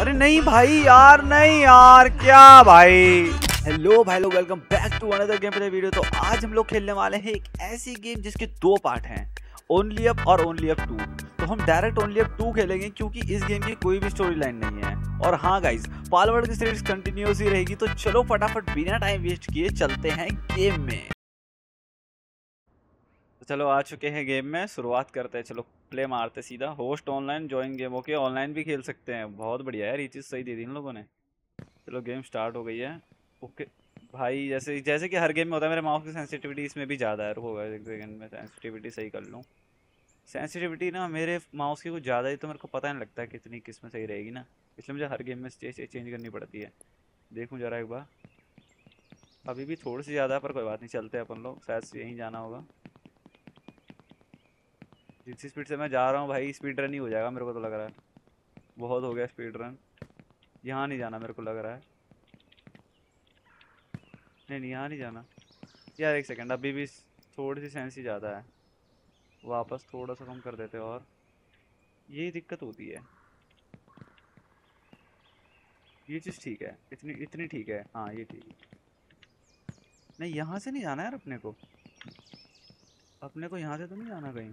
अरे नहीं भाई यार नहीं यार क्या भाई हेलो भाई लोग welcome back to another gameplay video तो आज हम लोग खेलने वाले हैं एक ऐसी गेम जिसके दो पार्ट हैं ओनली अप और ओनली अप टू तो हम डायरेक्ट ओनली अप टू खेलेंगे क्योंकि इस गेम की कोई भी स्टोरी लाइन नहीं है और हाँ गाइज पालवर्ड की सीरीज कंटिन्यूस ही रहेगी तो चलो फटाफट बिना टाइम वेस्ट किए चलते हैं गेम में तो चलो आ चुके हैं गेम में शुरुआत करते हैं चलो प्ले मारते सीधा host online join game okay online भी खेल सकते हैं बहुत बढ़िया यार ये चीज़ सही दे दी इन लोगों ने चलो गेम स्टार्ट हो गई है ओके भाई जैसे जैसे कि हर गेम में होता है मेरे माउस की सेंसिटिविटी इसमें भी ज़्यादा है होगा एक सेकेंड में सेंसिटिविटी सही कर लूँ सेंसिटिविटी ना मेरे माउस की कुछ ज़्यादा ही तो मेरे को पता नहीं लगता कितनी किस में सही रहेगी ना इसलिए मुझे हर गेम में चेंज करनी पड़ती है देखूँ जरा एक बार अभी भी थोड़ी सी ज़्यादा पर कोई बात नहीं चलते अपन लोग शायद यहीं जाना होगा जिस स्पीड से मैं जा रहा हूँ भाई स्पीड रन ही हो जाएगा मेरे को तो लग रहा है बहुत हो गया स्पीड रन यहाँ नहीं जाना मेरे को लग रहा है नहीं नहीं यहाँ नहीं जाना यार एक सेकंड अभी भी थोड़ी सी सेंस ही ज़्यादा है वापस थोड़ा सा कम कर देते और यही दिक्कत होती है ये चीज़ ठीक है इतनी इतनी ठीक है हाँ ये ठीक है नहीं यहाँ से नहीं जाना यार अपने को अपने को यहाँ से तो नहीं जाना कहीं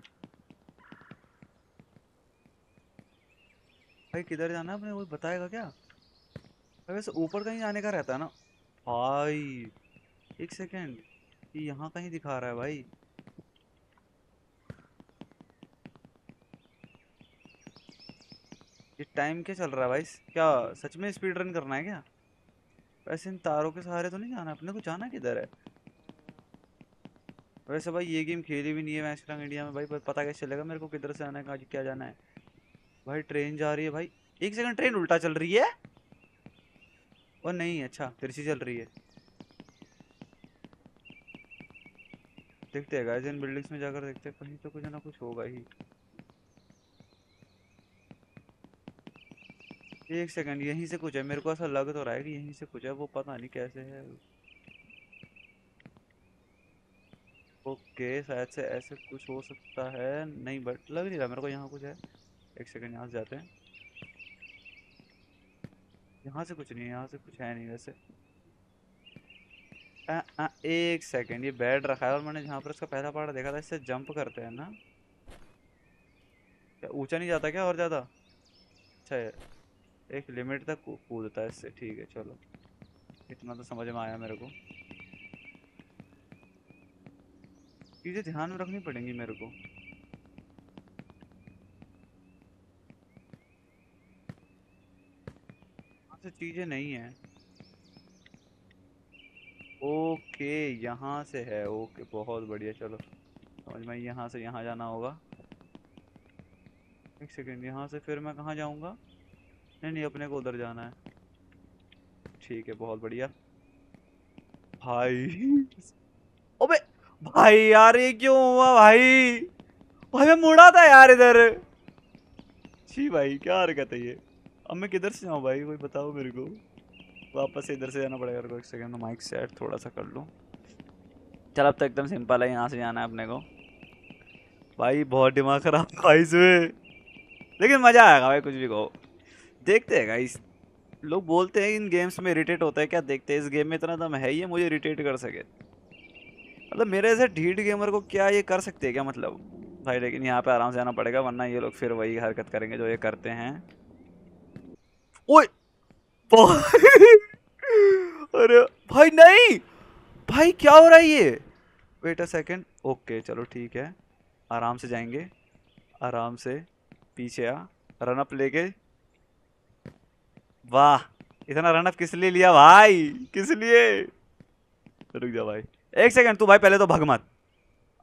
भाई किधर जाना है अपने वो बताएगा क्या भाई वैसे ऊपर कहीं जाने का रहता है ना भाई एक सेकेंड ये यहाँ कहीं दिखा रहा है भाई ये टाइम क्या चल रहा है भाई क्या सच में स्पीड रन करना है क्या वैसे इन तारों के सहारे तो नहीं जाना अपने को जाना किधर है वैसे भाई ये गेम खेली भी नहीं है मैच रंग इंडिया में भाई पता कैसे चलेगा मेरे को किधर से आना है क्या जाना है भाई ट्रेन जा रही है भाई एक सेकंड ट्रेन उल्टा चल रही है और नहीं अच्छा तिरछी चल रही है देखते हैं गाइस इन बिल्डिंग्स में जाकर देखते हैं कहीं तो कुछ ना कुछ होगा ही एक सेकंड यहीं से कुछ है मेरे को ऐसा लग तो रहा है कि यहीं से कुछ है वो पता नहीं कैसे है ओके शायद से ऐसे कुछ हो सकता है नहीं बट लग नहीं रहा मेरे को यहाँ कुछ है एक सेकंड यहाँ से जाते हैं यहाँ से कुछ नहीं है यहाँ से कुछ है नहीं वैसे आ, आ, एक सेकंड ये बेड रखा है और मैंने जहाँ पर इसका पहला पार्ट देखा था इससे जंप करते हैं ना क्या ऊंचा नहीं जाता क्या और ज़्यादा अच्छा एक लिमिट तक कूदता है इससे ठीक है चलो इतना तो समझ में आया मेरे को चीज़ें ध्यान में रखनी पड़ेंगी मेरे को चीज़ें नहीं है ओके यहाँ से है ओके बहुत बढ़िया चलो समझ में यहाँ से यहाँ जाना होगा एक सेकेंड यहाँ से फिर मैं कहाँ जाऊँगा नहीं नहीं अपने को उधर जाना है ठीक है बहुत बढ़िया भाई अबे भाई यार ये क्यों हुआ भाई भाई मैं मुड़ा था यार इधर जी भाई क्या हरकत है ये अब मैं किधर से जाऊँ भाई कोई बताओ मेरे को वापस से इधर से जाना पड़ेगा एक एक में माइक सेट थोड़ा सा कर लूँ चल अब तो एकदम सिंपल है यहाँ से जाना है अपने को भाई बहुत दिमाग खराब था इसमें लेकिन मज़ा आएगा भाई कुछ भी कहो देखते हैं गाइस लोग बोलते हैं इन गेम्स में इरीटेट होता है क्या देखते हैं इस गेम में इतना दम है है मुझे इरीटेट कर सके मतलब मेरे ऐसे ढीठ गेमर को क्या ये कर सकते हैं क्या मतलब भाई लेकिन यहाँ पे आराम से आना पड़ेगा वरना ये लोग फिर वही हरकत करेंगे जो ये करते हैं ओए अरे भाई नहीं भाई क्या हो रहा है ये वेट अ सेकेंड ओके चलो ठीक है आराम से जाएंगे आराम से पीछे आ रनअप लेके वाह इतना रनअप किस लिए लिया भाई किस लिए रुक जा भाई एक सेकंड तू भाई पहले तो भाग मत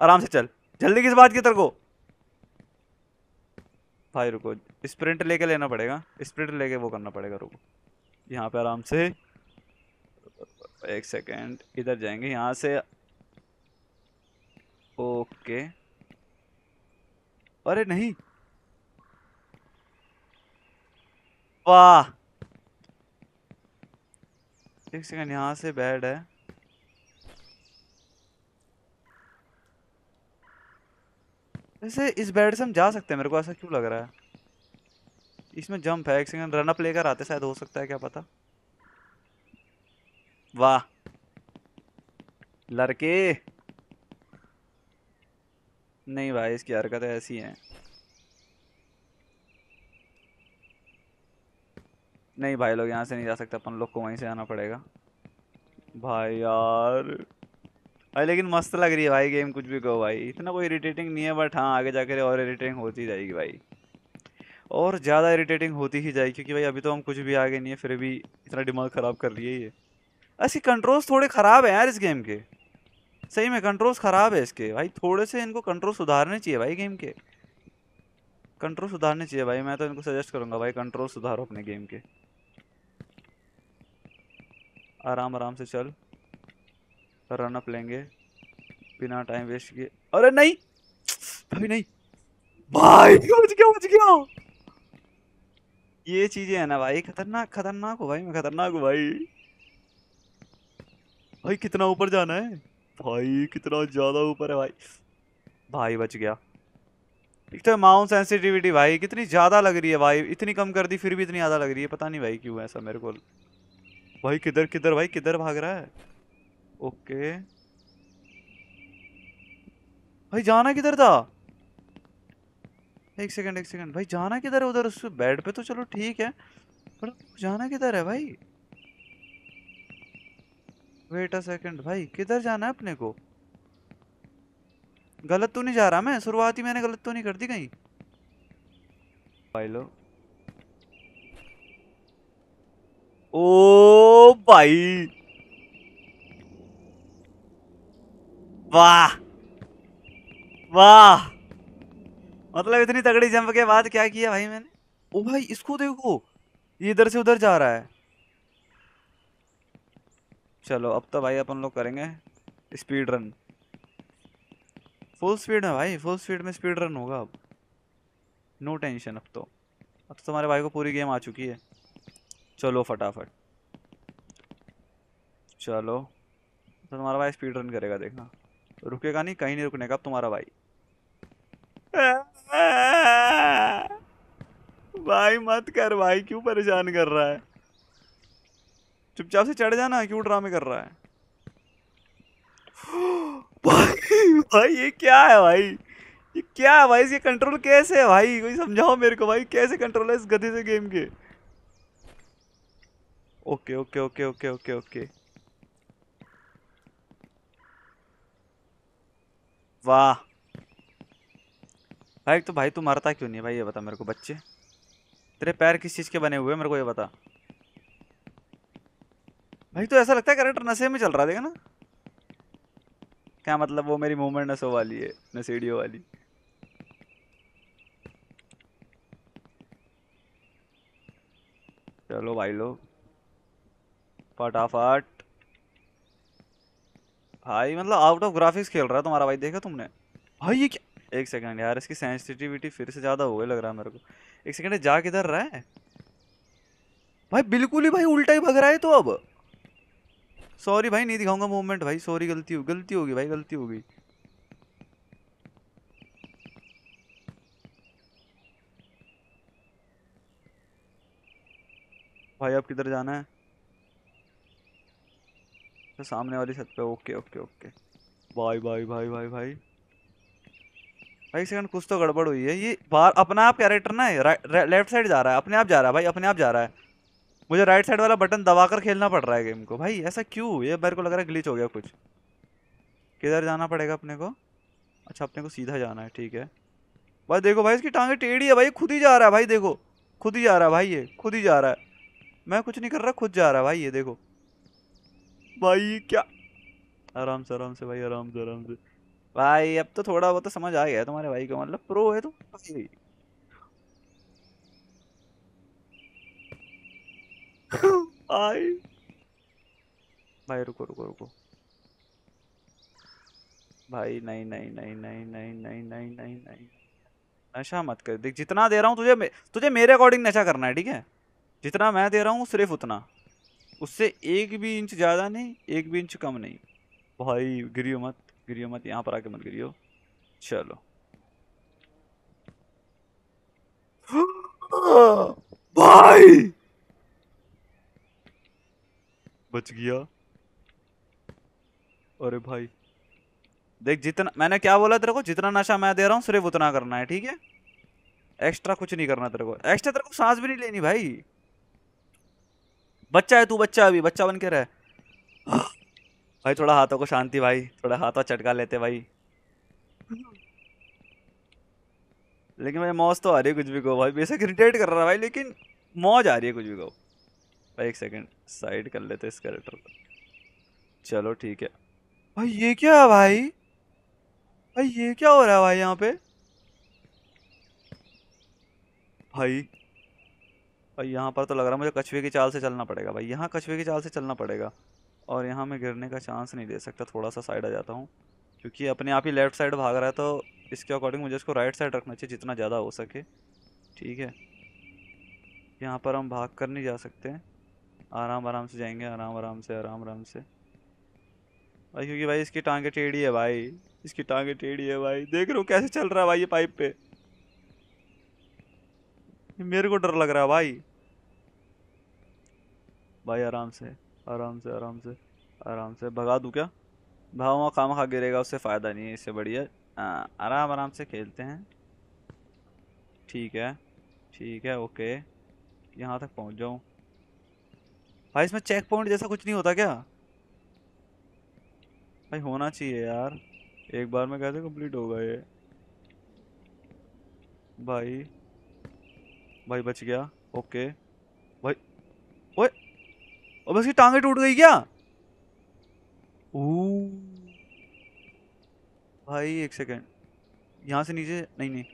आराम से चल जल्दी किस बात की तेरे को भाई रुको स्प्रिंट लेके लेना पड़ेगा स्प्रिंट लेके वो करना पड़ेगा रुको यहाँ पे आराम से एक सेकेंड इधर जाएंगे यहाँ से ओके अरे नहीं वाह एक सेकेंड यहाँ से बैड है वैसे इस बैड से हम जा सकते हैं मेरे को ऐसा क्यों लग रहा है इसमें जंप है एक सेकंड अप लेकर आते शायद हो सकता है क्या पता वाह लड़के नहीं भाई इसकी हरकतें ऐसी हैं नहीं भाई लोग यहाँ से नहीं जा सकते अपन लोग को वहीं से आना पड़ेगा भाई यार भाई लेकिन मस्त लग रही है भाई गेम कुछ भी कहो भाई इतना कोई इरिटेटिंग नहीं है बट हाँ आगे जाकर और इरिटेटिंग होती जाएगी भाई और ज़्यादा इरिटेटिंग होती ही जाएगी क्योंकि भाई अभी तो हम कुछ भी आगे नहीं है फिर भी इतना दिमाग ख़राब कर लिए ये ऐसे कंट्रोल्स थोड़े ख़राब हैं यार इस गेम के सही में कंट्रोल्स ख़राब है इसके भाई थोड़े से इनको कंट्रोल सुधारने चाहिए भाई गेम के कंट्रोल सुधारने चाहिए भाई मैं तो इनको सजेस्ट करूँगा भाई कंट्रोल सुधारो अपने गेम के आराम आराम से चल रन अप लेंगे बिना टाइम वेस्ट किए अरे नहीं अभी नहीं भाई पहुँच गया पहुँच गया ये चीजें है ना भाई खतरनाक खतरनाक हो भाई मैं खतरनाक हूँ भाई भाई कितना ऊपर जाना है भाई कितना ज्यादा ऊपर है भाई भाई बच गया एक तो माउंट सेंसिटिविटी भाई कितनी ज़्यादा लग रही है भाई इतनी कम कर दी फिर भी इतनी ज़्यादा लग रही है पता नहीं भाई क्यों ऐसा मेरे को भाई किधर किधर भाई किधर भाग रहा है ओके भाई जाना किधर था एक सेकंड एक सेकंड भाई जाना किधर है उधर उस बेड पे तो चलो ठीक है पर जाना किधर है भाई वेट अ सेकंड भाई किधर जाना है अपने को गलत तो नहीं जा रहा मैं शुरुआत ही मैंने गलत तो नहीं कर दी कहीं भाई लो ओ भाई वाह वाह मतलब इतनी तगड़ी जंप के बाद क्या किया भाई मैंने ओ भाई इसको देखो ये इधर से उधर जा रहा है चलो अब तो भाई अपन लोग करेंगे स्पीड रन फुल स्पीड में भाई फुल स्पीड में स्पीड रन होगा अब नो टेंशन अब तो अब तो तुम्हारे भाई को पूरी गेम आ चुकी है चलो फटाफट चलो तो तुम्हारा भाई स्पीड रन करेगा देखना रुकेगा नहीं कहीं नहीं रुकने का अब तुम्हारा भाई भाई मत कर भाई क्यों परेशान कर रहा है चुपचाप से चढ़ जाना क्यों ड्रामे कर रहा है भाई भाई ये क्या है भाई ये क्या है भाई ये कंट्रोल कैसे है भाई कोई समझाओ मेरे को भाई कैसे कंट्रोल है इस गति से गेम के okay okay okay okay okay okay वाह भाई तो भाई तू मरता क्यों नहीं भाई ये बता मेरे को बच्चे तेरे पैर किस चीज़ के बने हुए मेरे को ये बता भाई तो ऐसा लगता है करेक्टर नशे में चल रहा देगा ना क्या मतलब वो मेरी मूवमेंट नशो वाली है नशेड़ियो वाली चलो भाई लोग फटाफट भाई मतलब आउट ऑफ ग्राफिक्स खेल रहा है तुम्हारा भाई देखा तुमने भाई ये क्या एक सेकंड यार इसकी सेंसिटिविटी फिर से ज़्यादा हो गई लग रहा है मेरे को एक सेकंड जा किधर रहा है भाई बिल्कुल ही भाई उल्टा ही भग रहा है तो अब सॉरी भाई नहीं दिखाऊंगा मूवमेंट भाई सॉरी गलती हो गलती होगी भाई गलती होगी भाई आप किधर जाना है तो सामने वाली छत पे okay okay okay bye bye bye bye भाई, भाई, भाई, भाई भाई सेकंड कुछ तो गड़बड़ हुई है ये बाहर अपना आप कैरेक्टर ना है लेफ्ट साइड जा रहा है अपने आप जा रहा है भाई अपने आप जा रहा है मुझे राइट साइड वाला बटन दबा कर खेलना पड़ रहा है गेम को भाई ऐसा क्यों ये मेरे को लग रहा है ग्लिच हो गया कुछ किधर जाना पड़ेगा अपने को अच्छा अपने को सीधा जाना है ठीक है भाई देखो भाई इसकी टांगे टेढ़ी है भाई खुद ही जा रहा है भाई देखो खुद ही जा रहा है भाई ये खुद ही जा रहा है मैं कुछ नहीं कर रहा खुद जा रहा है भाई ये देखो भाई क्या आराम से आराम से भाई आराम से आराम से भाई अब तो थोड़ा बहुत तो समझ आ गया तुम्हारे भाई को मतलब प्रो है तुम भाई भाई रुको रुको रुको भाई नहीं नहीं नहीं नहीं नहीं नहीं नहीं नहीं नहीं नशा मत कर देख जितना दे रहा हूँ तुझे तुझे मेरे अकॉर्डिंग नशा करना है ठीक है जितना मैं दे रहा हूँ सिर्फ उतना उससे एक भी इंच ज़्यादा नहीं एक भी इंच कम नहीं भाई गिरी मत गिरियो मत यहाँ पर आके मत गिरियो चलो भाई बच गया अरे भाई देख जितना मैंने क्या बोला तेरे को जितना नशा मैं दे रहा हूँ सिर्फ उतना करना है ठीक है एक्स्ट्रा कुछ नहीं करना तेरे को एक्स्ट्रा तेरे को सांस भी नहीं लेनी भाई बच्चा है तू बच्चा अभी बच्चा बन के रह भाई थोड़ा हाथों को शांति भाई थोड़ा हाथों चटका लेते भाई लेकिन भाई मौज तो आ रही है कुछ भी को भाई बेसक इरिटेट कर रहा है भाई लेकिन मौज आ रही है कुछ भी को भाई एक सेकंड साइड कर लेते इस कैरेक्टर को चलो ठीक है भाई ये क्या है भाई भाई ये क्या हो रहा है भाई यहाँ पे भाई भाई यहाँ पर तो लग रहा है मुझे कछुए की चाल से चलना पड़ेगा भाई यहाँ कछुए की चाल से चलना पड़ेगा और यहाँ मैं गिरने का चांस नहीं दे सकता थोड़ा सा साइड आ जाता हूँ क्योंकि अपने आप ही लेफ़्ट साइड भाग रहा है तो इसके अकॉर्डिंग मुझे इसको राइट साइड रखना चाहिए जितना ज़्यादा हो सके ठीक है यहाँ पर हम भाग कर नहीं जा सकते आराम आराम से जाएंगे आराम आराम से आराम आराम से भाई क्योंकि भाई इसकी टांगे टेढ़ी है भाई इसकी टांगे टेढ़ी है भाई देख रहे हो कैसे चल रहा है भाई ये पाइप पे मेरे को डर लग रहा है भाई भाई आराम से आराम से आराम से आराम से भगा दूँ क्या भाव वहाँ खाम खा गिरेगा उससे फ़ायदा नहीं है इससे बढ़िया आराम आराम से खेलते हैं ठीक है ठीक है ओके यहाँ तक पहुँच जाऊँ भाई इसमें चेक पॉइंट जैसा कुछ नहीं होता क्या भाई होना चाहिए यार एक बार में कैसे कंप्लीट होगा ये भाई भाई बच गया ओके भाई ओए अब की टांगे टूट गई क्या भाई एक सेकेंड यहाँ से नीचे नहीं नहीं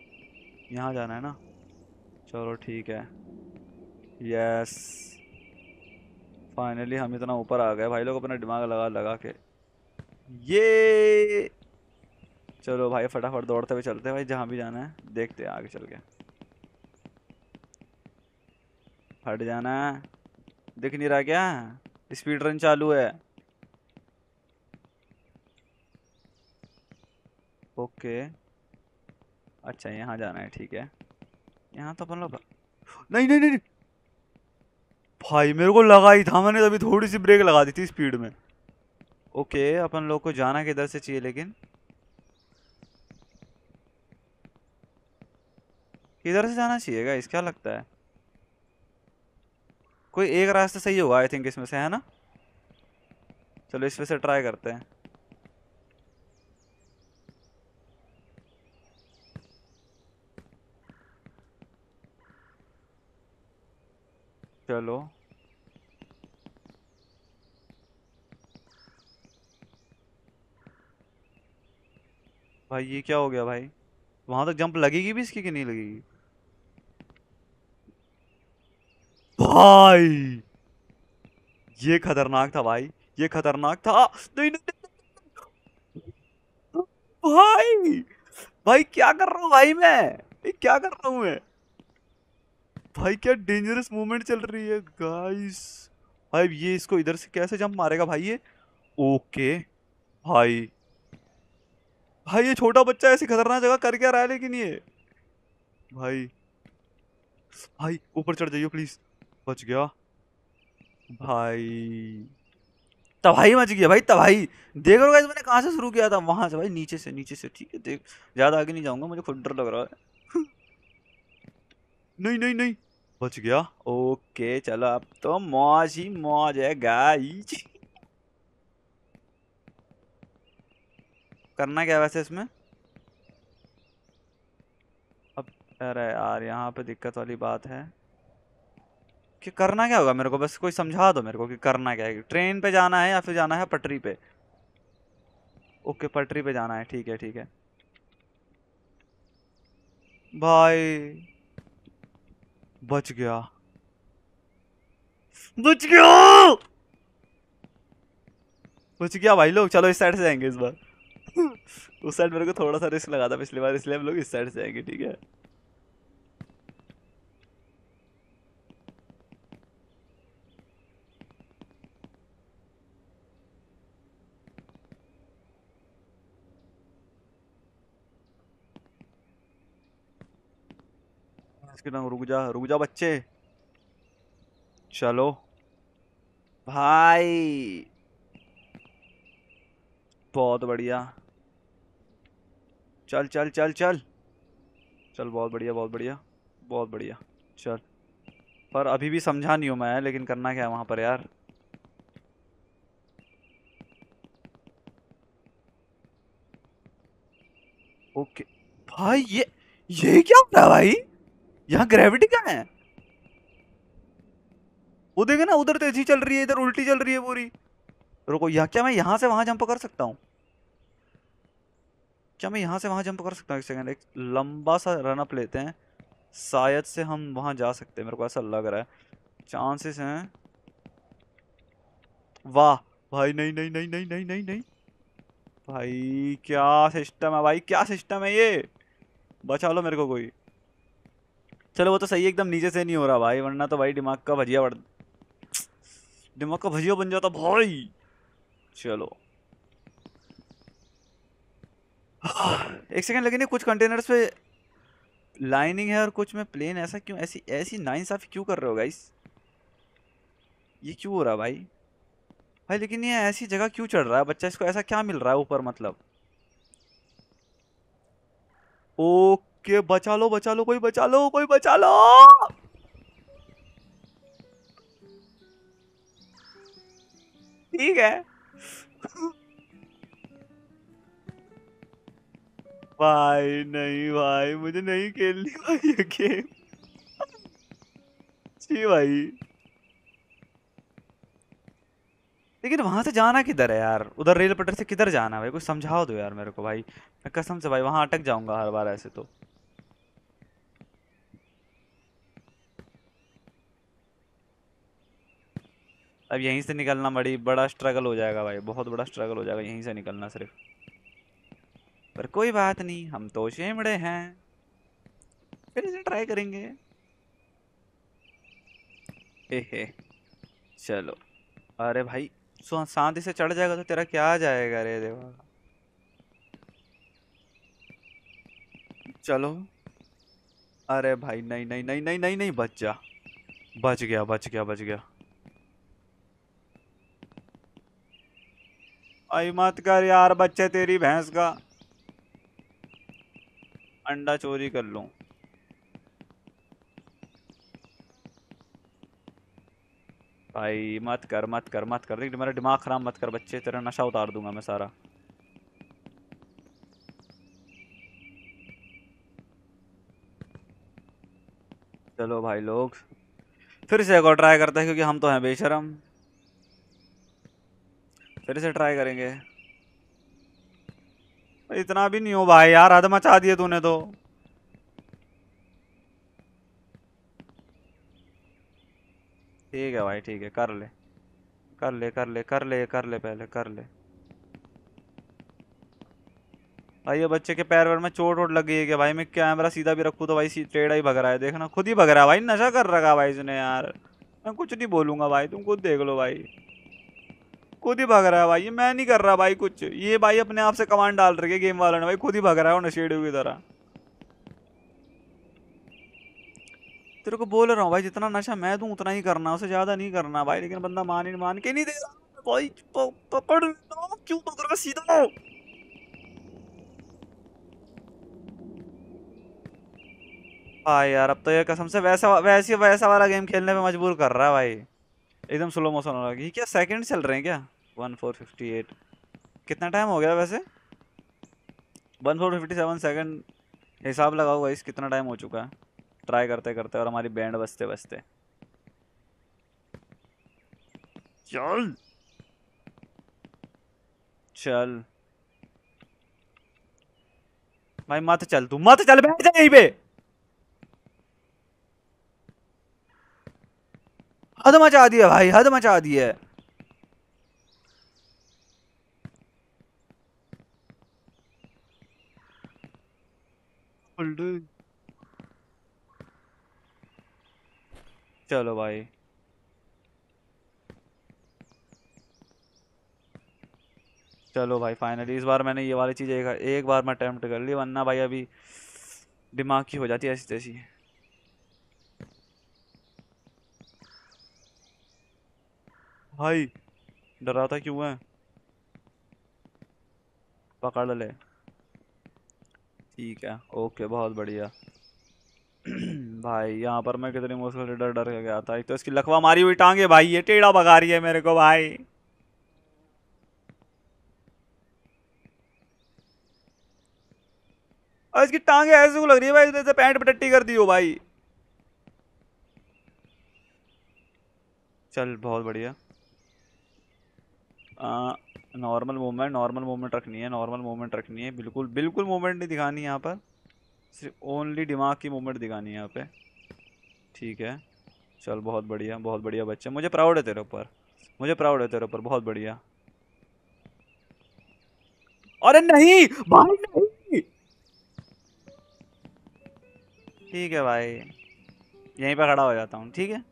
यहाँ जाना है ना चलो ठीक है यस फाइनली हम इतना ऊपर आ गए भाई लोग अपना दिमाग लगा लगा के ये चलो भाई फटाफट दौड़ते हुए चलते हैं भाई जहाँ भी जाना है देखते हैं आगे चल के हट जाना है दिख नहीं रहा क्या स्पीड रन चालू है ओके अच्छा यहाँ जाना है ठीक है यहाँ तो अपन लोग नहीं नहीं नहीं भाई मेरे को लगा ही था मैंने अभी थोड़ी सी ब्रेक लगा दी थी स्पीड में ओके अपन लोग को जाना किधर से चाहिए लेकिन किधर से जाना चाहिएगा इस क्या लगता है कोई एक रास्ता सही होगा आई थिंक इसमें से है ना चलो इसमें से ट्राई करते हैं चलो भाई ये क्या हो गया भाई वहाँ तक तो जंप लगेगी भी इसकी कि नहीं लगेगी भाई ये खतरनाक था भाई ये खतरनाक था नहीं, नहीं, भाई भाई क्या कर रहा हूँ भाई मैं क्या कर रहा हूँ मैं भाई क्या डेंजरस मूवमेंट चल रही है गाइस भाई ये इसको इधर से कैसे जंप मारेगा भाई ये ओके भाई भाई ये छोटा बच्चा ऐसी खतरनाक जगह कर क्या रहा है लेकिन ये भाई भाई ऊपर चढ़ जाइए प्लीज़ बच गया भाई तबाही मच गया भाई तबाही देख रहे हो मैंने कहाँ से शुरू किया था वहाँ से भाई नीचे से नीचे से ठीक है देख ज़्यादा आगे नहीं जाऊँगा मुझे खुद डर लग रहा है नहीं नहीं नहीं बच गया ओके चलो अब तो मौज ही मौज है गाइज करना क्या वैसे इसमें अब अरे यार यहाँ पे दिक्कत वाली बात है कि करना क्या होगा मेरे को बस कोई समझा दो मेरे को कि करना क्या है ट्रेन पे जाना है या फिर जाना है पटरी पे ओके पटरी पे जाना है ठीक है ठीक है भाई बच गया बच गया बच गया भाई लोग चलो इस साइड से जाएंगे इस बार उस साइड मेरे को थोड़ा सा रिस्क लगा था पिछली बार इसलिए हम लोग इस साइड से जाएंगे ठीक है के रहा रुक जा रुक जा बच्चे चलो भाई बहुत बढ़िया चल चल चल चल चल बहुत बढ़िया बहुत बढ़िया बहुत बढ़िया चल पर अभी भी समझा नहीं हूँ मैं लेकिन करना क्या है वहाँ पर यार ओके भाई ये ये क्या होता है भाई यहाँ ग्रेविटी क्या है वो देखे ना उधर तेजी चल रही है इधर उल्टी चल रही है पूरी रुको यहाँ क्या मैं यहाँ से वहां जंप कर सकता हूँ क्या मैं यहाँ से वहां जंप कर सकता हूँ एक सेकंड एक लंबा सा रनअप लेते हैं शायद से हम वहां जा सकते हैं मेरे को ऐसा लग रहा है चांसेस हैं वाह भाई नहीं नहीं नहीं नहीं नहीं नहीं नहीं भाई क्या सिस्टम है भाई क्या सिस्टम है ये बचा लो मेरे को कोई चलो वो तो सही है एकदम नीचे से नहीं हो रहा भाई वरना तो भाई दिमाग का भजिया बढ़ दिमाग का भजिया बन जाता भाई चलो एक सेकंड नहीं कुछ कंटेनर्स पे लाइनिंग है और कुछ में प्लेन ऐसा क्यों ऐसी ऐसी नाइन साफ क्यों कर रहे हो गाइस ये क्यों हो रहा भाई भाई लेकिन ये ऐसी जगह क्यों चढ़ रहा है बच्चा इसको ऐसा क्या मिल रहा है ऊपर मतलब ओके के बचा लो बचा लो कोई बचा लो कोई बचा लो ठीक है भाई नहीं भाई मुझे नहीं खेलनी भाई ये गेम जी भाई लेकिन वहां से जाना किधर है यार उधर रेल पटरी से किधर जाना है भाई कुछ समझाओ दो तो यार मेरे को भाई मैं कसम से भाई वहां अटक जाऊंगा हर बार ऐसे तो अब यहीं से निकलना बड़ी बड़ा स्ट्रगल हो जाएगा भाई बहुत बड़ा स्ट्रगल हो जाएगा यहीं से निकलना सिर्फ पर कोई बात नहीं हम तो शेमड़े हैं फिर इसे ट्राई करेंगे एहे चलो अरे भाई शांति से चढ़ जाएगा तो तेरा क्या जाएगा रे देवा चलो अरे भाई नहीं नहीं नहीं नहीं नहीं नहीं बच जा बच गया बच गया बच गया आई मत कर यार बच्चे तेरी भैंस का अंडा चोरी कर लो भाई मत कर मत कर मत कर देख मेरा दिमाग ख़राब मत कर बच्चे तेरा नशा उतार दूंगा मैं सारा चलो भाई लोग फिर से एक और ट्राई करते हैं क्योंकि हम तो हैं बेशरम फिर से ट्राई करेंगे इतना भी नहीं हो भाई यार हद मचा दिए तूने तो ठीक है भाई ठीक है कर ले कर ले कर ले कर ले कर ले पहले कर ले भाई ये बच्चे के पैर वैर में चोट वोट लग गई है क्या भाई मैं कैमरा सीधा भी रखूँ तो भाई टेढ़ा ही भग रहा है देखना खुद ही भग रहा है भाई नशा कर रखा भाई इसने यार मैं कुछ नहीं बोलूंगा भाई तुम खुद देख लो भाई खुद ही भाग रहा है भाई ये मैं नहीं कर रहा भाई कुछ ये भाई अपने आप से कमांड डाल रही है गेम वाले ने भाई खुद ही भाग रहा है वो नशेड़ की तरह तेरे को बोल रहा हूँ भाई जितना नशा मैं दूँ उतना ही करना उसे ज़्यादा नहीं करना भाई लेकिन बंदा मान ही मान के नहीं दे रहा भाई क्यों सीधा हाँ यार अब तो ये कसम से वैसा वैसी वैसा वाला गेम खेलने पे मजबूर कर रहा है भाई एकदम स्लो मोशन हो रहा है क्या सेकंड चल रहे हैं क्या वन फोर फिफ्टी एट कितना टाइम हो गया वैसे one four fifty seven second हिसाब लगाओ वाइस कितना टाइम हो चुका है ट्राई करते करते और हमारी बैंड बजते बजते चल चल भाई मत चल तू मत चल बैठ जा यहीं पे हद मचा दी है भाई हद मचा दी है चलो भाई चलो भाई फाइनली इस बार मैंने ये वाली चीज़ एक, बार मैं अटैम्प्ट कर ली वरना भाई अभी दिमाग की हो जाती है ऐसी तैसी भाई डराता क्यों है पकड़ ले ठीक है ओके बहुत बढ़िया भाई यहाँ पर मैं कितनी मुश्किल से डर डर के गया था एक तो इसकी लकवा मारी हुई टांगे भाई ये टेढ़ा भगा रही है मेरे को भाई और इसकी टांगे ऐसे को लग रही है भाई इसने पैंट पटट्टी कर दी हो भाई चल बहुत बढ़िया नॉर्मल मूवमेंट नॉर्मल मूवमेंट रखनी है नॉर्मल मूवमेंट रखनी है बिल्कुल बिल्कुल मूवमेंट नहीं दिखानी यहाँ पर सिर्फ ओनली दिमाग की मूवमेंट दिखानी है यहाँ पे ठीक है चल बहुत बढ़िया बहुत बढ़िया बच्चे मुझे प्राउड है तेरे ऊपर मुझे प्राउड है तेरे ऊपर बहुत बढ़िया अरे नहीं भाई नहीं ठीक है भाई यहीं पर खड़ा हो जाता हूँ ठीक है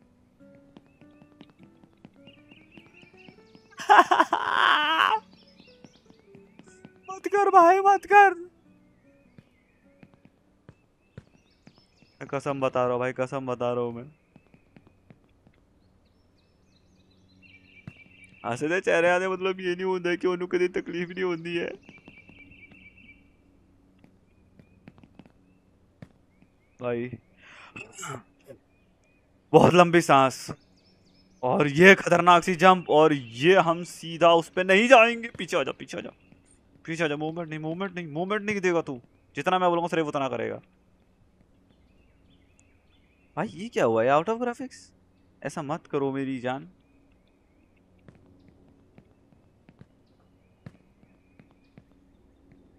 मत कर भाई मत कर कसम बता रहा हूँ भाई कसम बता रहा हूँ मैं ऐसे तो चेहरे आने मतलब ये नहीं होता कि उन्होंने कभी तकलीफ नहीं होती है भाई बहुत लंबी सांस और ये खतरनाक सी जंप और ये हम सीधा उस पर नहीं जाएंगे पीछे आ जा पीछे आ जा पीछे आ जा मूवमेंट नहीं मूवमेंट नहीं मूवमेंट नहीं देगा तू जितना मैं बोलूँगा सिर्फ उतना करेगा भाई ये क्या हुआ है आउट ऑफ ग्राफिक्स ऐसा मत करो मेरी जान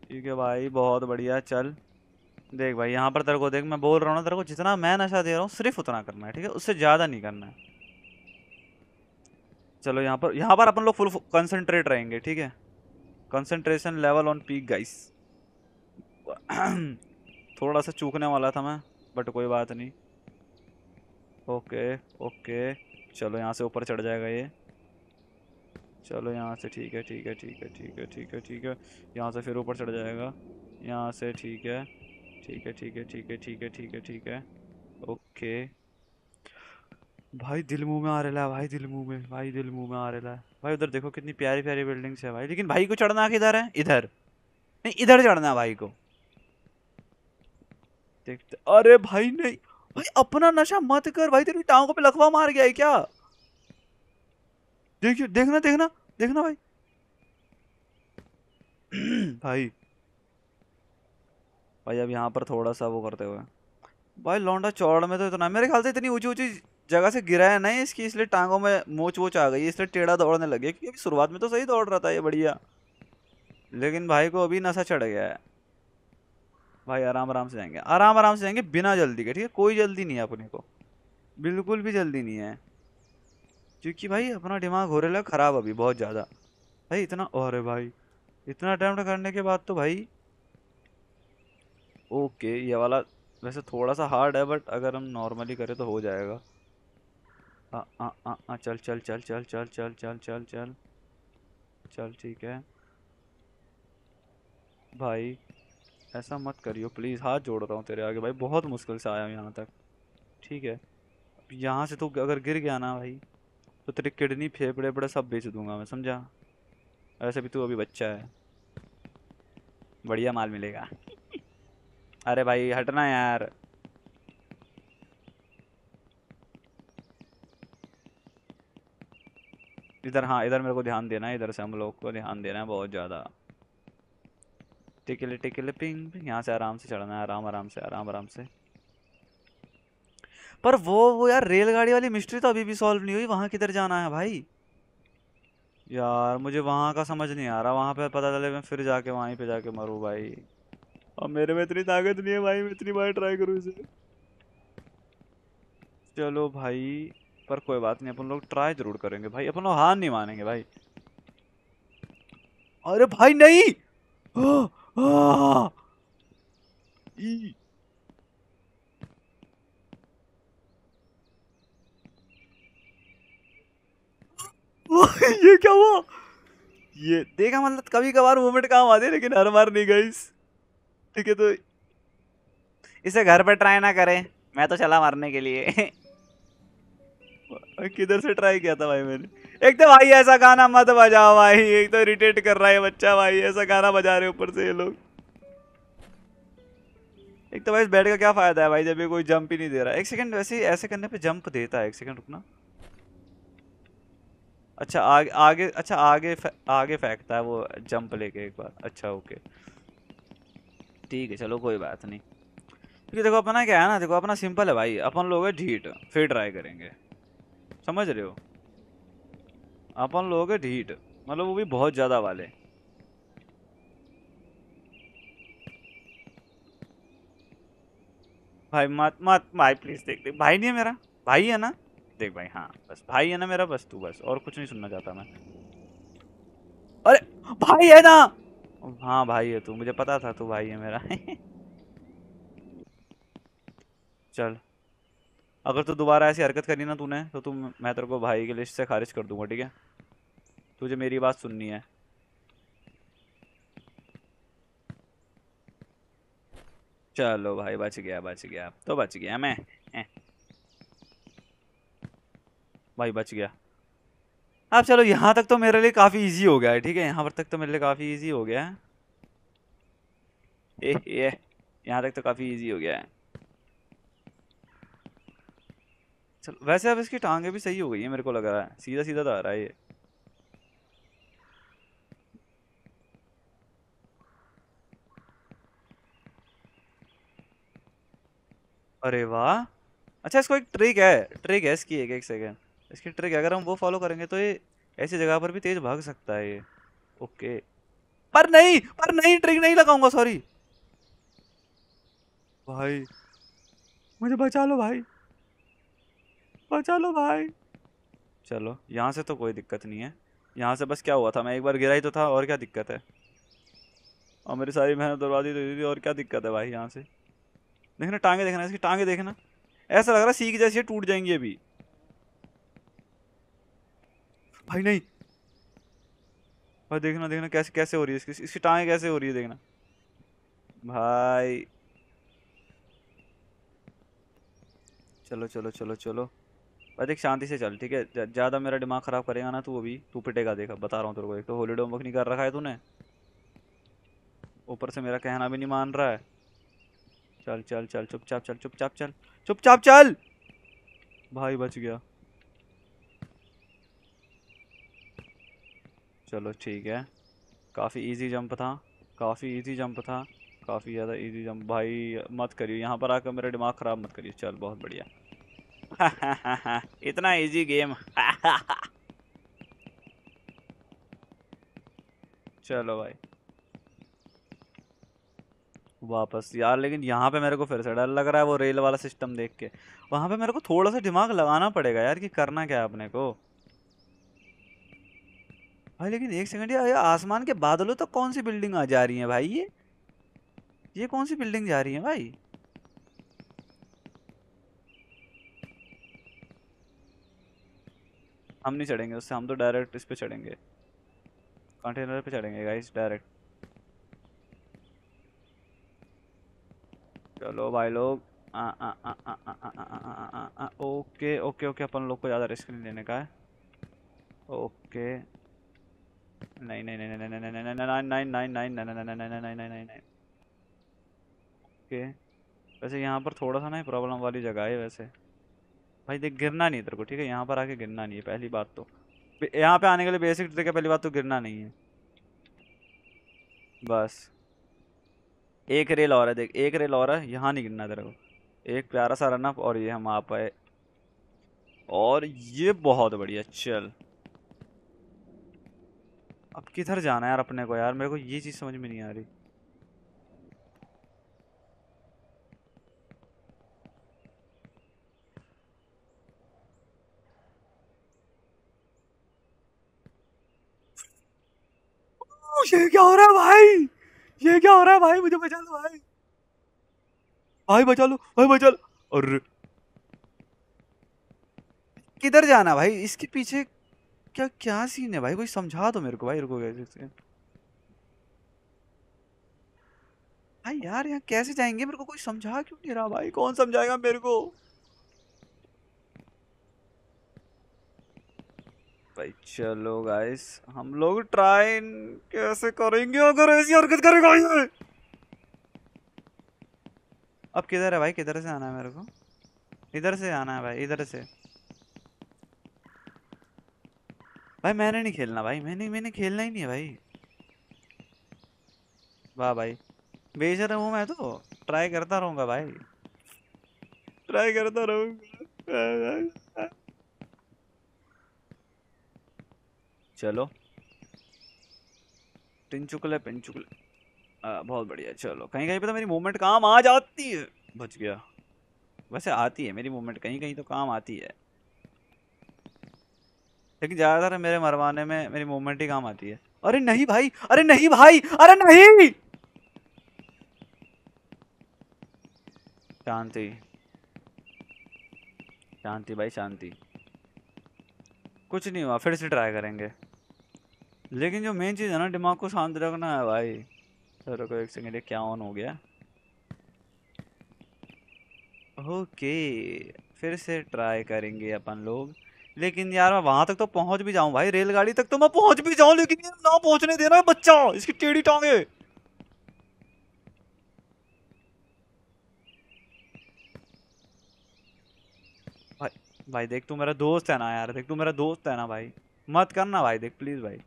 ठीक है भाई बहुत बढ़िया चल देख भाई यहाँ पर तेरे को देख मैं बोल रहा हूँ ना तेरे को जितना मैं नशा दे रहा हूँ सिर्फ उतना करना है ठीक है उससे ज़्यादा नहीं करना है चलो यहाँ पर यहाँ पर अपन लोग फुल कंसनट्रेट रहेंगे ठीक है concentration level on peak guys थोड़ा सा चूकने वाला था मैं बट कोई बात नहीं ओके ओके चलो यहाँ से ऊपर चढ़ जाएगा ये चलो यहाँ से ठीक है ठीक है ठीक है ठीक है ठीक है ठीक है यहाँ से फिर ऊपर चढ़ जाएगा यहाँ से ठीक है ठीक है ठीक है ठीक है ठीक है ठीक है ठीक है ओके भाई दिल मुंह में आ रहा है भाई दिल मुंह में भाई दिल मुंह में आ रहा है भाई उधर देखो कितनी प्यारी प्यारी बिल्डिंग्स है भाई लेकिन भाई को चढ़ना किधर है इधर नहीं इधर चढ़ना है भाई को देखते अरे भाई नहीं भाई अपना नशा मत कर भाई तेरी टांगों पे लकवा मार गया है क्या देखियो देखना देखना देखना भाई भाई भाई अब यहाँ पर थोड़ा सा वो करते हुए भाई लौंडा चौड़ में तो इतना मेरे ख्याल से इतनी ऊंची ऊंची जगह से गिरा है नहीं इसकी इसलिए टांगों में मोच वोच आ गई इसलिए टेढ़ा दौड़ने लगे क्योंकि शुरुआत में तो सही दौड़ रहा था ये बढ़िया लेकिन भाई को अभी नशा चढ़ गया है भाई आराम आराम से जाएंगे आराम आराम से जाएंगे बिना जल्दी के ठीक है कोई जल्दी नहीं है अपने को बिल्कुल भी जल्दी नहीं है क्योंकि भाई अपना दिमाग हो रहा है ख़राब अभी बहुत ज़्यादा भाई इतना और है भाई इतना अटैम्प्ट करने के बाद तो भाई ओके ये वाला वैसे थोड़ा सा हार्ड है बट अगर हम नॉर्मली करें तो हो जाएगा आ हाँ, हाँ, हाँ, चल चल चल चल चल चल चल चल चल चल ठीक है भाई ऐसा मत करियो प्लीज़ हाथ जोड़ रहा हूँ तेरे आगे भाई बहुत मुश्किल से आया हूँ यहाँ तक ठीक है यहाँ से तो अगर गिर गया ना भाई तो तेरी किडनी फेफड़े बड़े सब बेच दूंगा मैं समझा वैसे भी तू अभी बच्चा है बढ़िया माल मिलेगा अरे भाई हटना यार इधर हाँ इधर मेरे को ध्यान देना है इधर से हम लोग को ध्यान देना है बहुत ज़्यादा टिकले टिकले पिंग पिंग यहाँ से आराम से चढ़ना है आराम आराम से आराम आराम से पर वो वो यार रेलगाड़ी वाली मिस्ट्री तो अभी भी सॉल्व नहीं हुई वहाँ किधर जाना है भाई यार मुझे वहाँ का समझ नहीं आ रहा वहाँ पे पता चले मैं फिर जाके वहीं पे जाके मरूँ भाई और मेरे में इतनी ताकत नहीं है भाई मैं इतनी बार ट्राई करूँ इसे चलो भाई पर कोई बात नहीं अपन लोग ट्राई जरूर करेंगे भाई अपन लोग हार नहीं मानेंगे भाई अरे भाई नहीं आ, आ, ये क्या हुआ ये देखा मतलब कभी कभार मूवमेंट काम आते लेकिन हर बार नहीं गई ठीक है तो इसे घर पर ट्राई ना करें मैं तो चला मारने के लिए किधर से ट्राई किया था भाई मैंने एक तो भाई ऐसा गाना मत बजाओ भाई एक तो इरिटेट कर रहा है बच्चा भाई ऐसा गाना बजा रहे ऊपर से ये लोग एक तो भाई इस बेड का क्या फायदा है भाई जब ये कोई जंप ही नहीं दे रहा एक सेकंड वैसे ऐसे करने पे जंप देता है एक सेकंड रुकना अच्छा आग, आगे अच्छा आगे फे, आगे फेंकता है वो जंप लेके एक बार अच्छा ओके ठीक है चलो कोई बात नहीं क्योंकि देखो अपना क्या है ना देखो अपना सिंपल है भाई अपन लोग है ढीट फिर ट्राई करेंगे समझ रहे हो अपन लोग ढीठ मतलब वो भी बहुत ज़्यादा वाले भाई मत मत भाई प्लीज़ देख देख भाई नहीं है मेरा भाई है ना देख भाई हाँ बस भाई है ना मेरा बस तू बस और कुछ नहीं सुनना चाहता मैं अरे भाई है ना हाँ भाई है तू मुझे पता था तू भाई है मेरा चल अगर तो दोबारा ऐसी हरकत करी ना तूने तो तुम मैं तेरे को भाई की लिस्ट से खारिज कर दूंगा ठीक है तुझे मेरी बात सुननी है चलो भाई बच गया बच गया तो बच गया मैं भाई बच गया अब चलो यहाँ तक तो मेरे लिए काफ़ी इजी हो गया है ठीक है यहाँ पर तक तो मेरे लिए काफ़ी इजी हो गया है यहाँ तक तो काफ़ी इजी हो गया है चलो वैसे अब इसकी टांगे भी सही हो गई है मेरे को लग रहा है सीधा सीधा तो आ रहा है ये अरे वाह अच्छा इसको एक ट्रिक है ट्रिक है इसकी एक एक सेकेंड इसकी ट्रिक अगर हम वो फॉलो करेंगे तो ये ऐसी जगह पर भी तेज भाग सकता है ये ओके पर नहीं पर नहीं ट्रिक नहीं लगाऊंगा सॉरी भाई मुझे बचा लो भाई बचा लो भाई चलो यहाँ से तो कोई दिक्कत नहीं है यहाँ से बस क्या हुआ था मैं एक बार गिरा ही तो था और क्या दिक्कत है और मेरी सारी मेहनत बर्बादी दे तो दी और क्या दिक्कत है भाई यहाँ से देखना टांगे देखना इसकी टांगे देखना ऐसा लग रहा है सीख जैसे टूट जाएंगी अभी भाई नहीं भाई देखना देखना कैसे कैसे हो रही है इसकी इसकी टांगे कैसे हो रही है देखना भाई चलो चलो चलो चलो अधिक शांति से चल ठीक है ज़्यादा मेरा दिमाग ख़राब करेगा ना तू तो अभी तू पिटेगा देखा बता रहा हूँ तेरे को एक तो हॉलीडे होमवर्क नहीं कर रखा है तूने ऊपर से मेरा कहना भी नहीं मान रहा है चल चल चल चुपचाप चल चुपचाप चल चुपचाप चल भाई बच गया चलो ठीक है काफ़ी इजी जंप था काफ़ी इजी जंप था काफ़ी ज़्यादा इजी जंप भाई मत करियो यहाँ पर आकर मेरा दिमाग ख़राब मत करियो चल बहुत बढ़िया इतना इजी गेम चलो भाई वापस यार लेकिन यहाँ पे मेरे को फिर से डर लग रहा है वो रेल वाला सिस्टम देख के वहाँ पे मेरे को थोड़ा सा दिमाग लगाना पड़ेगा यार कि करना क्या है अपने को भाई लेकिन एक सेकंड यार आसमान के बादलों तक तो कौन सी बिल्डिंग आ जा रही है भाई ये ये कौन सी बिल्डिंग जा रही है भाई हम नहीं चढ़ेंगे उससे हम तो डायरेक्ट इस पर चढ़ेंगे कंटेनर पे चढ़ेंगे गाइस डायरेक्ट चलो भाई लोग ओके ओके ओके अपन लोग को ज़्यादा रिस्क नहीं लेने का है ओके नहीं नहीं नहीं नहीं नहीं नहीं नहीं नहीं नहीं नहीं नहीं नहीं नहीं ओके वैसे यहाँ पर थोड़ा सा ना प्रॉब्लम वाली जगह है वैसे भाई देख गिरना नहीं तेरे को ठीक है यहाँ पर आके गिरना नहीं है पहली बात तो यहाँ पे आने के लिए बेसिक ट्रिक है पहली बात तो गिरना नहीं है बस एक रेल और है देख एक रेल और है यहाँ नहीं गिरना तेरे को एक प्यारा सा रनअप और ये हम आप पाए और ये बहुत बढ़िया चल अब किधर जाना है यार अपने को यार मेरे को ये चीज़ समझ में नहीं आ रही ये क्या हो रहा है भाई ये क्या हो रहा है भाई मुझे बचा लो भाई भाई बचा लो भाई बचा लो और किधर जाना भाई इसके पीछे क्या क्या सीन है भाई कोई समझा दो तो मेरे को भाई रुको कैसे भाई यार यहाँ कैसे जाएंगे मेरे को कोई समझा क्यों नहीं रहा भाई कौन समझाएगा मेरे को भाई चलो गाइस हम लोग ट्राई कैसे करेंगे अगर ऐसी हरकत करेगा ये अब किधर है भाई किधर से आना है मेरे को इधर से आना है भाई इधर से भाई मैंने नहीं खेलना भाई मैंने मैंने खेलना ही नहीं है भाई वाह भाई बेचर हूँ मैं तो ट्राई करता रहूँगा भाई ट्राई करता रहूँगा चलो चुकल है चुकल बहुत बढ़िया चलो कहीं कहीं पे तो मेरी मूवमेंट काम आ जाती है बच गया वैसे आती है मेरी मूवमेंट कहीं कहीं तो काम आती है लेकिन ज़्यादातर मेरे मरवाने में मेरी मूवमेंट ही काम आती है अरे नहीं भाई अरे नहीं भाई अरे नहीं शांति शांति भाई शांति कुछ नहीं हुआ फिर से ट्राई करेंगे लेकिन जो मेन चीज़ है ना दिमाग को शांत रखना है भाई चलो को एक सेकेंड क्या ऑन हो गया ओके फिर से ट्राई करेंगे अपन लोग लेकिन यार मैं वहां तक तो पहुंच भी जाऊं भाई रेलगाड़ी तक तो मैं पहुंच भी जाऊं लेकिन यार ना पहुंचने देना है बच्चा इसकी टेढ़ी टांगे भाई भाई देख तू मेरा दोस्त है ना यार देख तू मेरा दोस्त है ना भाई मत करना भाई देख प्लीज भाई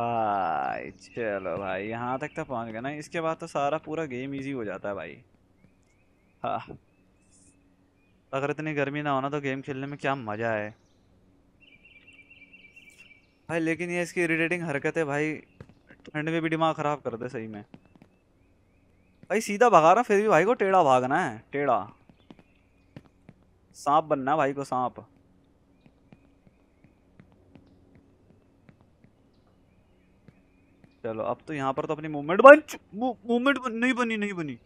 भाई चलो भाई यहाँ तक तो पहुँच गए ना इसके बाद तो सारा पूरा गेम इजी हो जाता है भाई हाँ अगर इतनी गर्मी ना होना तो गेम खेलने में क्या मज़ा है भाई लेकिन ये इसकी इरीटेटिंग हरकत है भाई ठंड में भी दिमाग ख़राब कर दे सही में भाई सीधा भगा रहा फिर भी भाई को टेढ़ा भागना है टेढ़ा सांप बनना है भाई को सांप चलो अब तो यहाँ पर तो अपनी मूवमेंट बन मूवमेंट बन, नहीं बनी नहीं बनी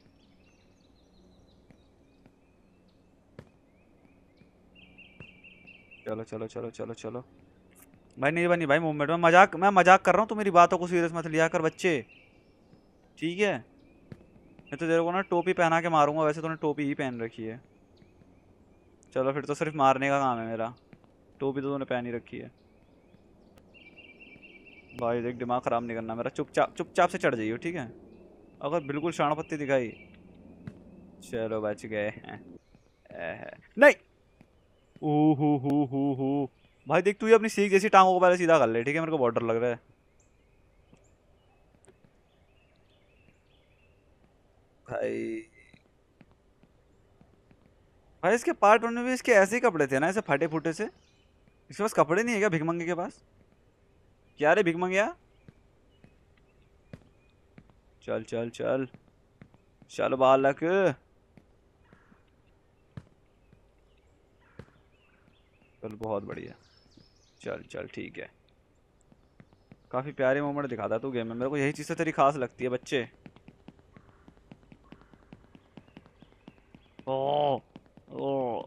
चलो चलो चलो चलो चलो भाई नहीं बनी भाई मूवमेंट में मजाक मैं मजाक कर रहा हूँ तो मेरी बातों को सीरियस मत लिया कर बच्चे ठीक है मैं तो तेरे को ना टोपी पहना के मारूंगा वैसे तूने तो टोपी ही पहन रखी है चलो फिर तो सिर्फ मारने का काम है मेरा टोपी तो तूने पहन ही रखी है भाई देख दिमाग ख़राब नहीं करना मेरा चुपचाप चुपचाप से चढ़ जाइए ठीक है अगर बिल्कुल शाण पत्ती दिखाई चलो बच गए हैं नहीं ओह हो भाई देख तू ही अपनी सीख जैसी टांगों को पहले सीधा कर ले ठीक है मेरे को बहुत डर लग रहा है भाई भाई इसके पार्ट वन में भी इसके ऐसे ही कपड़े थे ना ऐसे फटे फूटे से इसके पास कपड़े नहीं है क्या भिगमंगे के पास क्या रे भिख मंगया चल चल चल चल बालक चल बहुत बढ़िया चल चल ठीक है काफ़ी प्यारे मोमेंट दिखाता तू गेम में मेरे को यही चीज़ से तो तेरी खास लगती है बच्चे ओ ओ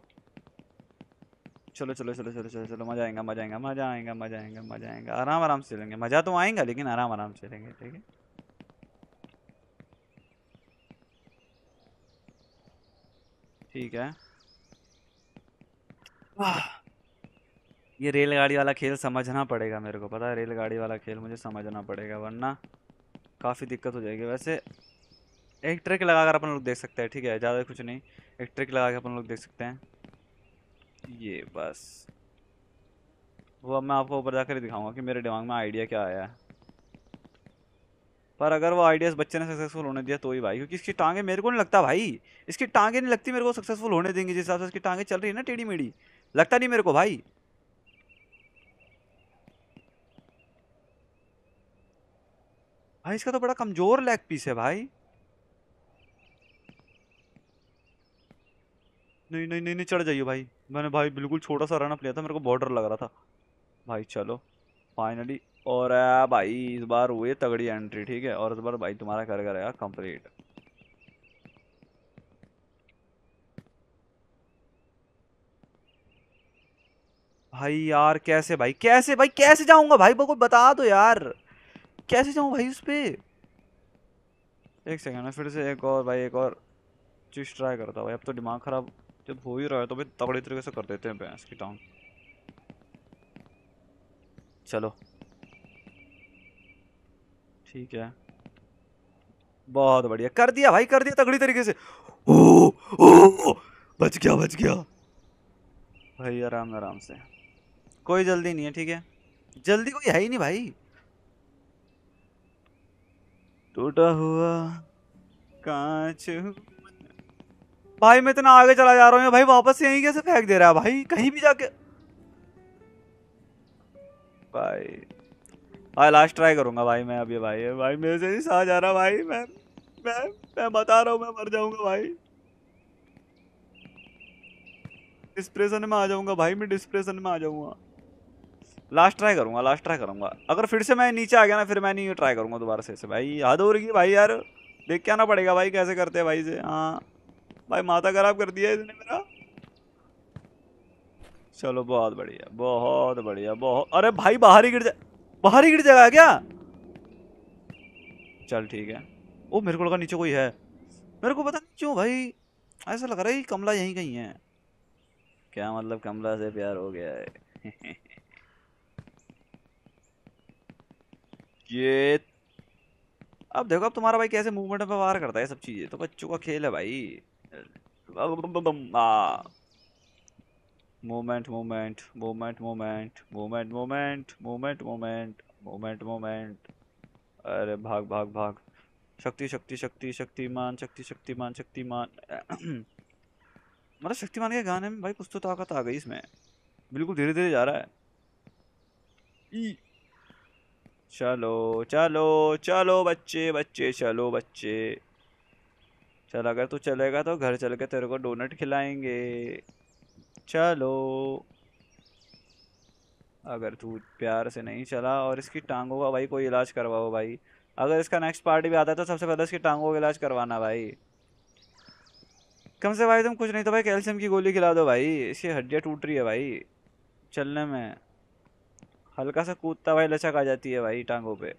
चलो चलो चलो चलो चलो चलो मजा आएगा मजा आएगा मजा आएगा मजा आएगा मजा आएगा आराम आराम से लेंगे मज़ा तो आएगा लेकिन आराम आराम से लेंगे ठीक है ठीक है ये रेलगाड़ी वाला खेल समझना पड़ेगा मेरे को पता है रेलगाड़ी वाला खेल मुझे समझना पड़ेगा वरना काफ़ी दिक्कत हो जाएगी वैसे एक ट्रिक लगा कर अपन लोग देख सकते हैं ठीक है ज़्यादा कुछ नहीं एक ट्रिक लगा कर अपन लोग देख सकते हैं ये बस वो अब मैं आपको ऊपर जाकर ही दिखाऊंगा कि मेरे दिमाग में आइडिया क्या आया है पर अगर वो आइडिया इस बच्चे ने सक्सेसफुल होने दिया तो ही भाई क्योंकि इसकी टांगे मेरे को नहीं लगता भाई इसकी टांगे नहीं लगती मेरे को सक्सेसफुल होने देंगे जिस हिसाब से इसकी टांगे चल रही है ना टेढ़ी मेढ़ी लगता नहीं मेरे को भाई भाई इसका तो बड़ा कमज़ोर लेग पीस है भाई नहीं नहीं नहीं नहीं चढ़ जाइए भाई मैंने भाई बिल्कुल छोटा सा रनअप लिया था मेरे को बॉर्डर लग रहा था भाई चलो फाइनली और भाई इस बार हुए तगड़ी एंट्री ठीक है और इस बार भाई तुम्हारा कर गया कंप्लीट भाई यार कैसे भाई कैसे भाई कैसे जाऊंगा भाई कोई बता दो यार कैसे जाऊँ भाई उस पर एक सेकेंड में फिर से एक और भाई एक और चीज़ ट्राई करता भाई अब तो दिमाग ख़राब जब हो ही रहा है तो भाई तगड़े तरीके से कर देते हैं भैंस की टांग चलो ठीक है बहुत बढ़िया कर दिया भाई कर दिया तगड़ी तरीके से ओ, ओ, बच गया बच गया भाई आराम आराम से कोई जल्दी नहीं है ठीक है जल्दी कोई है ही नहीं भाई टूटा हुआ कांच भाई मैं इतना आगे चला जा रहा हूँ भाई वापस यहीं कैसे फेंक दे रहा है भाई कहीं भी जाके भाई भाई लास्ट ट्राई करूंगा भाई मैं अभी भाई भाई मेरे से नहीं सहा जा रहा भाई मैं मैं मैं बता रहा हूँ मैं मर जाऊंगा भाई डिस्प्रेशन में आ जाऊंगा भाई मैं डिस्प्रेशन में आ जाऊंगा लास्ट ट्राई करूंगा लास्ट ट्राई करूंगा अगर फिर से मैं नीचे आ गया ना फिर मैं नहीं ट्राई करूंगा दोबारा से ऐसे भाई याद हो रही भाई यार देख के आना पड़ेगा भाई कैसे करते हैं भाई से हाँ भाई माता खराब कर दिया इसने मेरा चलो बहुत बढ़िया बहुत बढ़िया बहुत अरे भाई बाहर ही गिर जा बाहर ही गिर जाएगा क्या चल ठीक है ओ मेरे को लगा नीचे कोई है मेरे को पता नहीं क्यों भाई ऐसा लग रहा है कमला यहीं कहीं है क्या मतलब कमला से प्यार हो गया है ये अब देखो अब तुम्हारा भाई कैसे मूवमेंट में वार करता है सब चीज़ें तो बच्चों का खेल है भाई moment moment moment moment moment moment moment moment moment moment अरे भाग भाग भाग शक्ति शक्ति शक्ति शक्तिमान शक्ति शक्तिमान शक्तिमान मतलब शक्तिमान के गाने में भाई कुछ तो ताकत आ गई इसमें बिल्कुल धीरे धीरे जा रहा है चलो चलो चलो बच्चे बच्चे चलो बच्चे चल अगर तू चलेगा तो घर चल के तेरे को डोनट खिलाएंगे चलो अगर तू प्यार से नहीं चला और इसकी टांगों का भाई कोई इलाज करवाओ भाई अगर इसका नेक्स्ट पार्टी भी आता है तो सबसे पहले इसकी टांगों का इलाज करवाना भाई कम से भाई तुम कुछ नहीं तो भाई कैल्शियम की गोली खिला दो भाई इसकी हड्डियाँ टूट रही है भाई चलने में हल्का सा कूदता भाई लचक आ जाती है भाई टांगों पर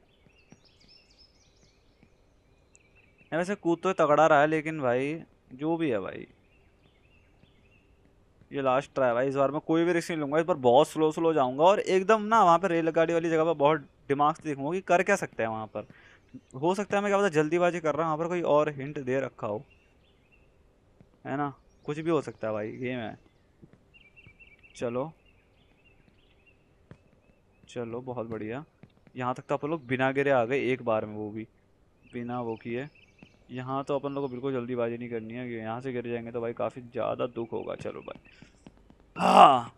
वैसे कूद तो तगड़ा रहा है लेकिन भाई जो भी है भाई ये लास्ट ट्राई भाई इस बार मैं कोई भी रिस्क नहीं लूँगा इस बार बहुत स्लो स्लो जाऊँगा और एकदम ना वहाँ पर रेलगाड़ी वाली जगह पर बहुत दिमाग से देखूँगा कि कर क्या सकते हैं वहाँ पर हो सकता है मैं क्या पता जल्दीबाजी कर रहा हूँ वहाँ पर कोई और हिंट दे रखा हो है ना कुछ भी हो सकता है भाई गेम है चलो चलो बहुत बढ़िया यहाँ तक तो आप लोग बिना गिरे आ गए एक बार में वो भी बिना वो किए यहाँ तो अपन लोग को बिल्कुल जल्दीबाजी नहीं करनी है यहाँ से गिर जाएंगे तो भाई काफ़ी ज़्यादा दुख होगा चलो भाई हाँ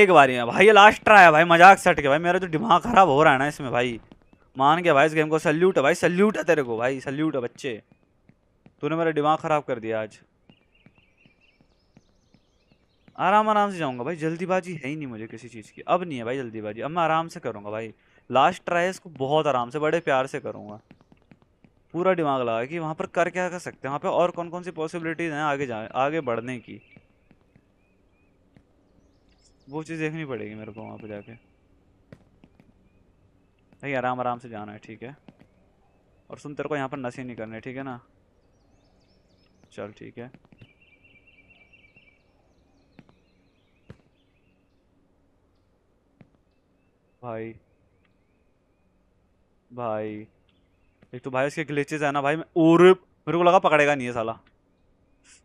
एक बार ही भाई ये लास्ट ट्राई है भाई मजाक सट के भाई मेरा तो दिमाग ख़राब हो रहा है ना इसमें भाई मान के भाई इस गेम को सल्यूट है भाई सल्यूट है तेरे को भाई सल्यूट है बच्चे तूने मेरा दिमाग ख़राब कर दिया आज आराम आराम से जाऊंगा भाई जल्दीबाजी है ही नहीं मुझे किसी चीज़ की अब नहीं है भाई जल्दीबाजी अब मैं आराम से करूंगा भाई लास्ट ट्राई इसको बहुत आराम से बड़े प्यार से करूंगा पूरा दिमाग लगा कि वहाँ पर कर क्या कर सकते हैं वहाँ पर और कौन कौन सी पॉसिबिलिटीज़ हैं आगे जा आगे बढ़ने की वो चीज़ देखनी पड़ेगी मेरे को वहाँ पर जाके भाई आराम आराम से जाना है ठीक है और सुन तेरे को यहाँ पर नशे नहीं करने ठीक है ना चल ठीक है भाई भाई एक तो भाई उसके ग्लिचेस है ना भाई और मेरे को लगा पकड़ेगा नहीं है साला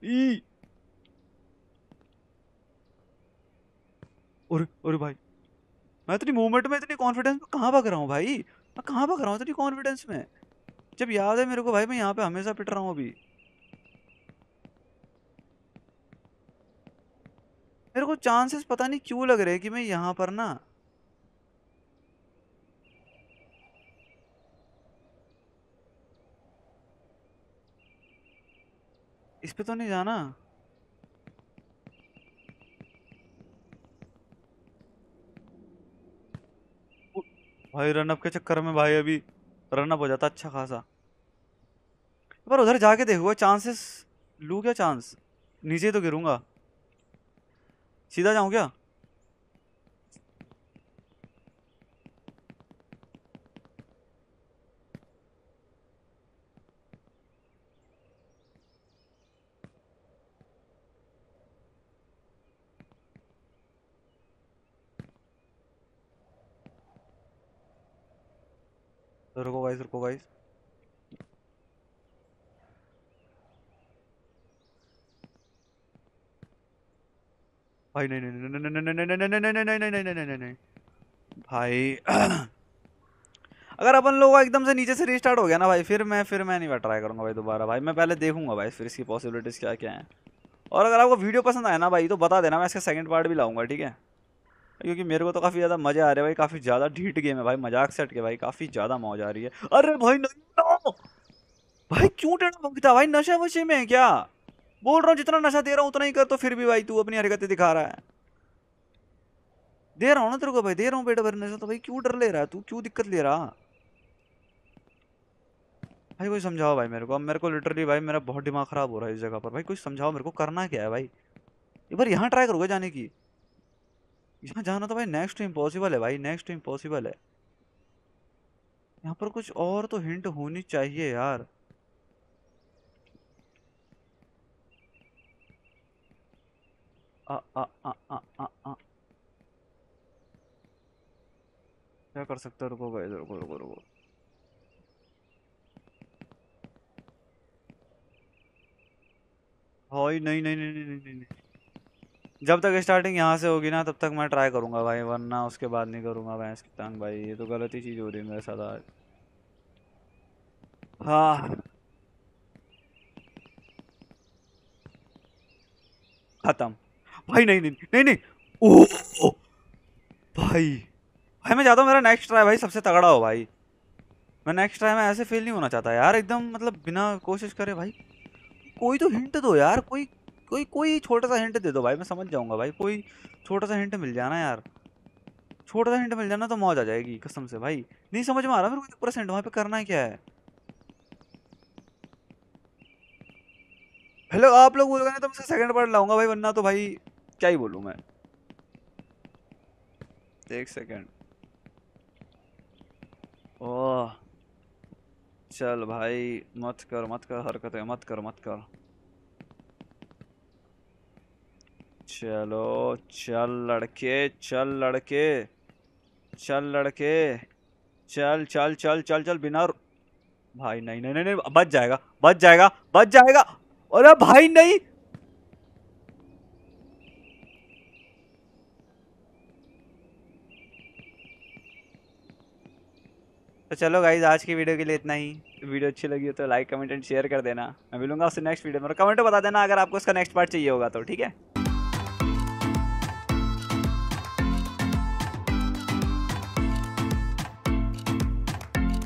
ई और और भाई मैं इतनी मूवमेंट में इतनी कॉन्फिडेंस में कहाँ भाग रहा हूँ भाई मैं कहाँ भाग रहा हूँ इतनी कॉन्फिडेंस में जब याद है मेरे को भाई मैं यहाँ पे हमेशा पिट रहा हूँ अभी मेरे को चांसेस पता नहीं क्यों लग रहे हैं कि मैं यहाँ पर ना इस पे तो नहीं जाना भाई रनअप के चक्कर में भाई अभी रनअप हो जाता अच्छा खासा पर उधर जाके देखूंगा चांसेस लू क्या चांस नीचे तो गिरूंगा सीधा जाऊं क्या गाइस रुको गाइस भाई नहीं नहीं नहीं नहीं नहीं नहीं नहीं नहीं नहीं नहीं नहीं नहीं नहीं भाई अगर अपन लोग एकदम से नीचे से रिस्टार्ट हो गया ना भाई फिर मैं फिर मैं नहीं ट्राई करूंगा भाई दोबारा भाई मैं पहले देखूंगा भाई फिर इसकी पॉसिबिलिटीज़ क्या क्या हैं और अगर आपको वीडियो पसंद आया ना भाई तो बता देना मैं इसका सेकंड पार्ट भी लाऊंगा ठीक है क्योंकि मेरे को तो काफ़ी ज़्यादा मजा आ रहे है भाई काफ़ी ज़्यादा ढीट गेम है भाई मजाक सेट के भाई काफ़ी ज़्यादा मौज आ रही है अरे भाई नहीं भाई क्यों टेढ़ा भंगता भाई नशा वशे में है क्या बोल रहा हूँ जितना नशा दे रहा हूँ उतना ही कर तो फिर भी भाई तू अपनी हरकतें दिखा रहा है दे रहा हूँ ना तेरे को भाई दे रहा हूँ पेट भरने से तो भाई क्यों डर ले रहा है तू क्यों दिक्कत ले रहा भाई कोई समझाओ भाई मेरे को अब मेरे को लिटरली भाई मेरा बहुत दिमाग खराब हो रहा है इस जगह पर भाई कुछ समझाओ मेरे को करना क्या है भाई एक बार यहाँ ट्राई करोगे जाने की यहाँ जाना तो भाई नेक्स्ट इम्पॉसिबल है भाई नेक्स्ट इम्पॉसिबल है यहाँ पर कुछ और तो हिंट होनी चाहिए यार आ, आ, आ, आ, क्या कर सकते रुको भाई रुको रुको रुको हाई नहीं नहीं नहीं नहीं नहीं नहीं जब तक स्टार्टिंग यहाँ से होगी ना तब तक मैं ट्राई करूँगा भाई वरना उसके बाद नहीं करूँगा भैंस की टांग भाई ये तो गलत ही चीज़ हो रही है मेरे साथ आज हाँ खत्म भाई नहीं नहीं नहीं नहीं ओ, ओ भाई भाई मैं चाहता हूँ मेरा नेक्स्ट ट्राई भाई सबसे तगड़ा हो भाई मैं नेक्स्ट ट्राई में ऐसे फेल नहीं होना चाहता यार एकदम मतलब बिना कोशिश करे भाई कोई तो हिंट दो यार कोई कोई कोई छोटा सा हिंट दे दो भाई मैं समझ जाऊंगा भाई कोई छोटा सा हिंट मिल जाना यार छोटा सा हिंट मिल जाना तो मौज आ जाएगी कसम से भाई नहीं समझ में आ रहा मेरे को पूरा सेंट वहाँ पे करना है क्या है हेलो आप लोग बोल रहे तो मैं सेकंड पार्ट लाऊंगा भाई वरना तो भाई क्या ही बोलूँ मैं एक सेकेंड ओह चल भाई मत कर मत कर हरकतें मत कर मत कर चलो चल लड़के चल लड़के चल लड़के चल चल चल चल चल बिना भाई नहीं नहीं नहीं नहीं बच जाएगा बच जाएगा बच जाएगा अरे भाई नहीं तो चलो गाइज आज की वीडियो के लिए इतना ही वीडियो अच्छी लगी हो तो लाइक कमेंट एंड शेयर कर देना मैं मिलूंगा उससे नेक्स्ट वीडियो में कमेंट बता देना अगर आपको उसका नेक्स्ट पार्ट चाहिए होगा तो ठीक है